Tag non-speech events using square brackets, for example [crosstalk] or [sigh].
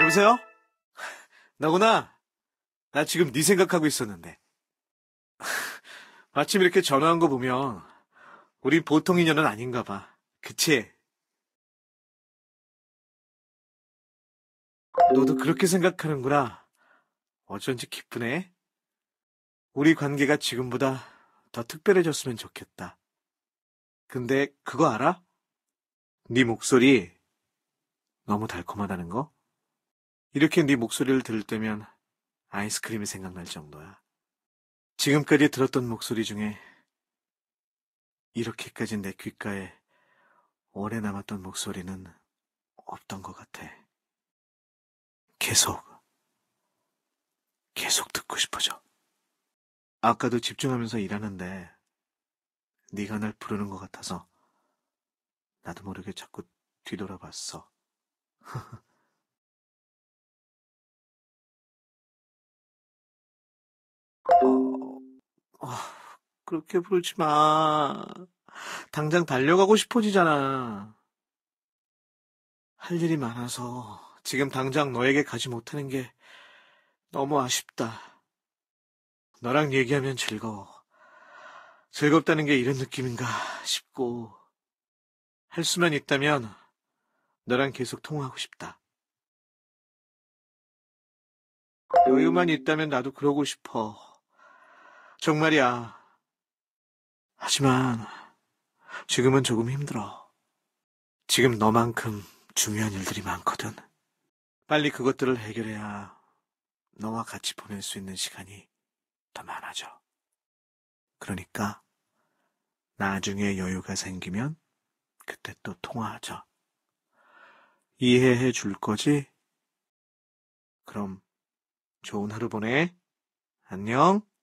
여보세요? 나구나. 나 지금 네 생각하고 있었는데. 마침 이렇게 전화한 거 보면 우리 보통 인연은 아닌가 봐. 그치? 너도 그렇게 생각하는구나. 어쩐지 기쁘네. 우리 관계가 지금보다 더 특별해졌으면 좋겠다. 근데 그거 알아? 네 목소리 너무 달콤하다는 거? 이렇게 네 목소리를 들을 때면 아이스크림이 생각날 정도야. 지금까지 들었던 목소리 중에 이렇게까지 내 귓가에 오래 남았던 목소리는 없던 것 같아. 계속, 계속 듣고 싶어져. 아까도 집중하면서 일하는데 네가 날 부르는 것 같아서 나도 모르게 자꾸 뒤돌아봤어. [laughs] 어, 어, 그렇게 부르지 마. 당장 달려가고 싶어지잖아. 할 일이 많아서 지금 당장 너에게 가지 못하는 게 너무 아쉽다. 너랑 얘기하면 즐거워. 즐겁다는 게 이런 느낌인가 싶고. 할 수만 있다면 너랑 계속 통화하고 싶다. 여유만 있다면 나도 그러고 싶어. 정말이야. 하지만 지금은 조금 힘들어. 지금 너만큼 중요한 일들이 많거든. 빨리 그것들을 해결해야 너와 같이 보낼 수 있는 시간이 더 많아져. 그러니까 나중에 여유가 생기면 그때 또 통화하자. 이해해 줄 거지? 그럼 좋은 하루 보내. 안녕.